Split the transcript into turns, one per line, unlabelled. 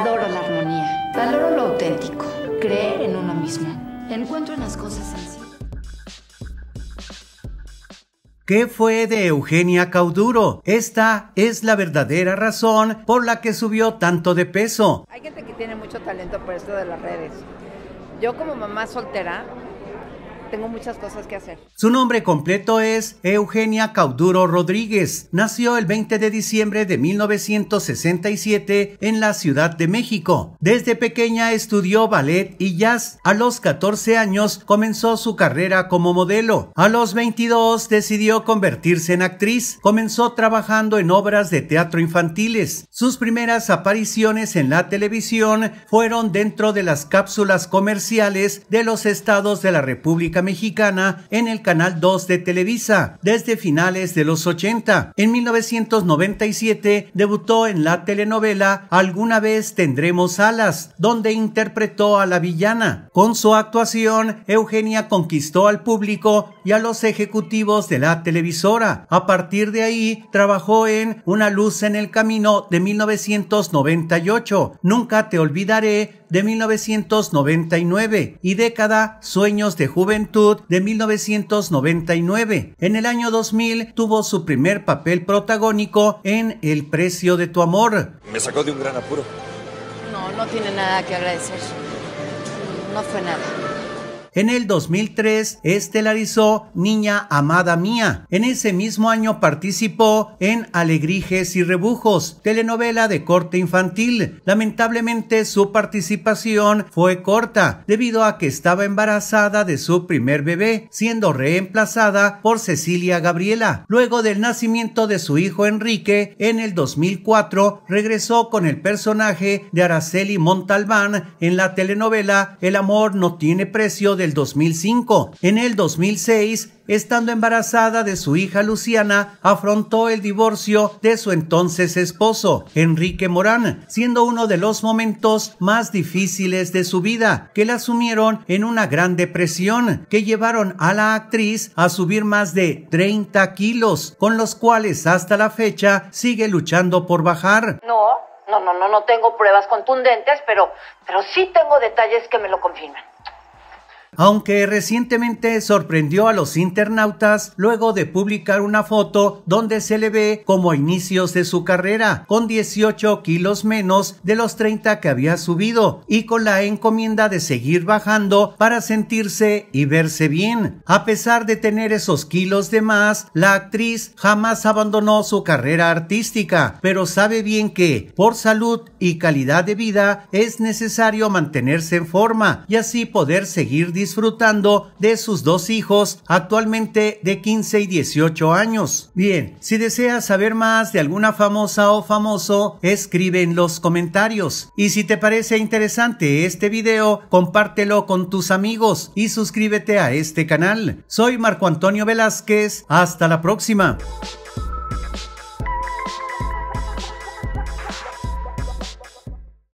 Adoro la armonía. Valoro lo auténtico. Creer en uno mismo. Encuentro en las cosas así. ¿Qué fue de Eugenia Cauduro? Esta es la verdadera razón por la que subió tanto de peso. Hay gente que tiene mucho talento por esto de las redes. Yo como mamá soltera tengo muchas cosas que hacer. Su nombre completo es Eugenia Cauduro Rodríguez. Nació el 20 de diciembre de 1967 en la Ciudad de México. Desde pequeña estudió ballet y jazz. A los 14 años comenzó su carrera como modelo. A los 22 decidió convertirse en actriz. Comenzó trabajando en obras de teatro infantiles. Sus primeras apariciones en la televisión fueron dentro de las cápsulas comerciales de los estados de la República mexicana en el canal 2 de Televisa desde finales de los 80. En 1997 debutó en la telenovela Alguna vez tendremos alas, donde interpretó a la villana. Con su actuación, Eugenia conquistó al público y a los ejecutivos de la televisora. A partir de ahí, trabajó en Una luz en el camino de 1998, Nunca te olvidaré de 1999 y década Sueños de Juventud de 1999. En el año 2000 tuvo su primer papel protagónico en El precio de tu amor. Me sacó de un gran apuro. No, no tiene nada que agradecer. No fue nada. En el 2003 estelarizó Niña Amada Mía. En ese mismo año participó en Alegrijes y Rebujos, telenovela de corte infantil. Lamentablemente su participación fue corta debido a que estaba embarazada de su primer bebé, siendo reemplazada por Cecilia Gabriela. Luego del nacimiento de su hijo Enrique, en el 2004 regresó con el personaje de Araceli Montalbán en la telenovela El amor no tiene precio 2005. En el 2006, estando embarazada de su hija Luciana, afrontó el divorcio de su entonces esposo, Enrique Morán, siendo uno de los momentos más difíciles de su vida, que la sumieron en una gran depresión, que llevaron a la actriz a subir más de 30 kilos, con los cuales hasta la fecha sigue luchando por bajar. No, no, no, no, no tengo pruebas contundentes, pero, pero sí tengo detalles que me lo confirman aunque recientemente sorprendió a los internautas luego de publicar una foto donde se le ve como inicios de su carrera, con 18 kilos menos de los 30 que había subido y con la encomienda de seguir bajando para sentirse y verse bien. A pesar de tener esos kilos de más, la actriz jamás abandonó su carrera artística, pero sabe bien que, por salud y calidad de vida, es necesario mantenerse en forma y así poder seguir disfrutando disfrutando de sus dos hijos, actualmente de 15 y 18 años. Bien, si deseas saber más de alguna famosa o famoso, escribe en los comentarios. Y si te parece interesante este video, compártelo con tus amigos y suscríbete a este canal. Soy Marco Antonio Velázquez, hasta la próxima.